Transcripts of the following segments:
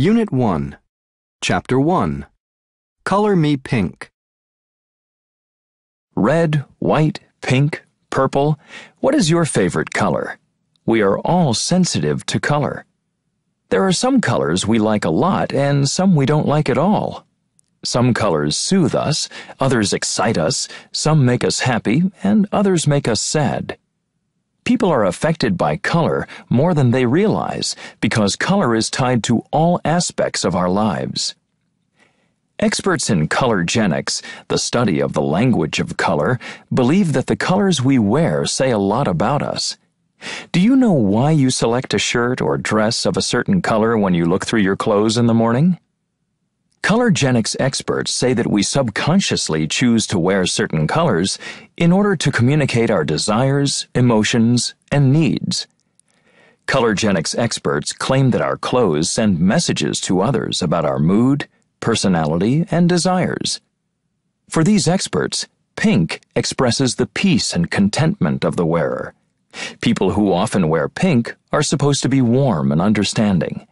Unit 1, Chapter 1 Color Me Pink. Red, white, pink, purple. What is your favorite color? We are all sensitive to color. There are some colors we like a lot and some we don't like at all. Some colors soothe us, others excite us, some make us happy, and others make us sad. People are affected by color more than they realize because color is tied to all aspects of our lives. Experts in colorgenics, the study of the language of color, believe that the colors we wear say a lot about us. Do you know why you select a shirt or dress of a certain color when you look through your clothes in the morning? Colorgenics experts say that we subconsciously choose to wear certain colors in order to communicate our desires, emotions, and needs. Colorgenics experts claim that our clothes send messages to others about our mood, personality, and desires. For these experts, pink expresses the peace and contentment of the wearer. People who often wear pink are supposed to be warm and understanding.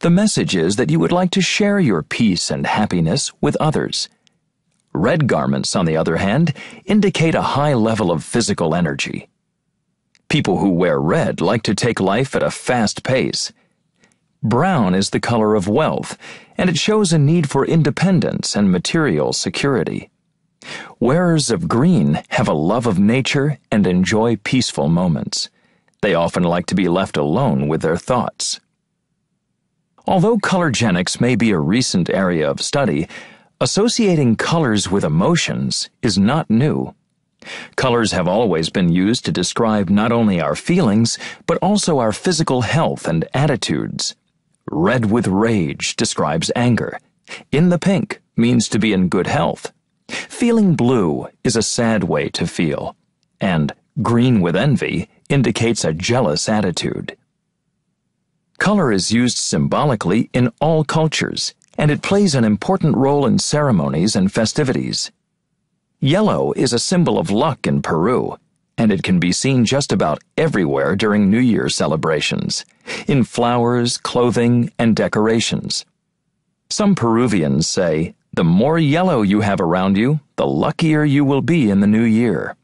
The message is that you would like to share your peace and happiness with others. Red garments, on the other hand, indicate a high level of physical energy. People who wear red like to take life at a fast pace. Brown is the color of wealth, and it shows a need for independence and material security. Wearers of green have a love of nature and enjoy peaceful moments. They often like to be left alone with their thoughts. Although colorgenics may be a recent area of study, associating colors with emotions is not new. Colors have always been used to describe not only our feelings, but also our physical health and attitudes. Red with rage describes anger. In the pink means to be in good health. Feeling blue is a sad way to feel. And green with envy indicates a jealous attitude. Color is used symbolically in all cultures, and it plays an important role in ceremonies and festivities. Yellow is a symbol of luck in Peru, and it can be seen just about everywhere during New Year celebrations, in flowers, clothing, and decorations. Some Peruvians say, the more yellow you have around you, the luckier you will be in the new year.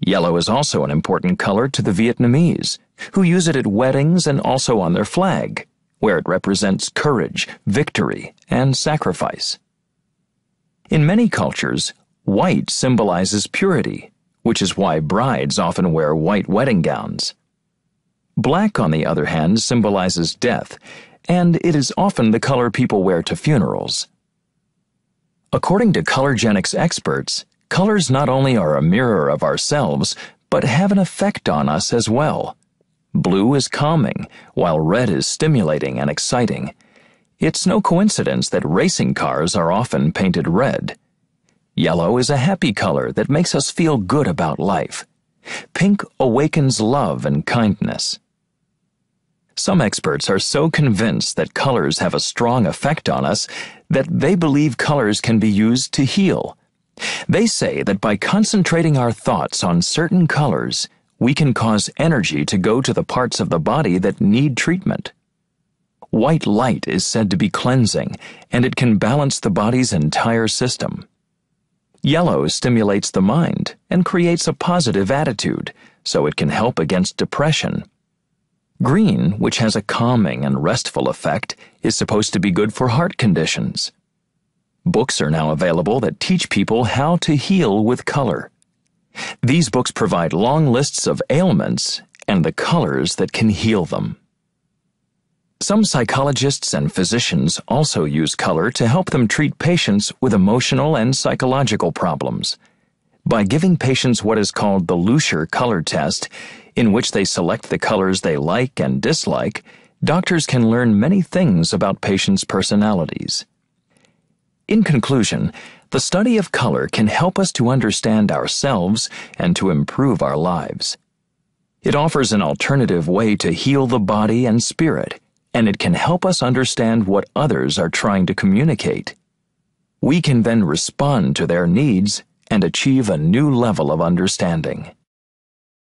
Yellow is also an important color to the Vietnamese, who use it at weddings and also on their flag, where it represents courage, victory, and sacrifice. In many cultures, white symbolizes purity, which is why brides often wear white wedding gowns. Black, on the other hand, symbolizes death, and it is often the color people wear to funerals. According to colorgenics experts, Colors not only are a mirror of ourselves, but have an effect on us as well. Blue is calming, while red is stimulating and exciting. It's no coincidence that racing cars are often painted red. Yellow is a happy color that makes us feel good about life. Pink awakens love and kindness. Some experts are so convinced that colors have a strong effect on us that they believe colors can be used to heal. They say that by concentrating our thoughts on certain colors, we can cause energy to go to the parts of the body that need treatment. White light is said to be cleansing, and it can balance the body's entire system. Yellow stimulates the mind and creates a positive attitude, so it can help against depression. Green, which has a calming and restful effect, is supposed to be good for heart conditions. Books are now available that teach people how to heal with color. These books provide long lists of ailments and the colors that can heal them. Some psychologists and physicians also use color to help them treat patients with emotional and psychological problems. By giving patients what is called the Lucier color test, in which they select the colors they like and dislike, doctors can learn many things about patients' personalities. In conclusion, the study of color can help us to understand ourselves and to improve our lives. It offers an alternative way to heal the body and spirit, and it can help us understand what others are trying to communicate. We can then respond to their needs and achieve a new level of understanding.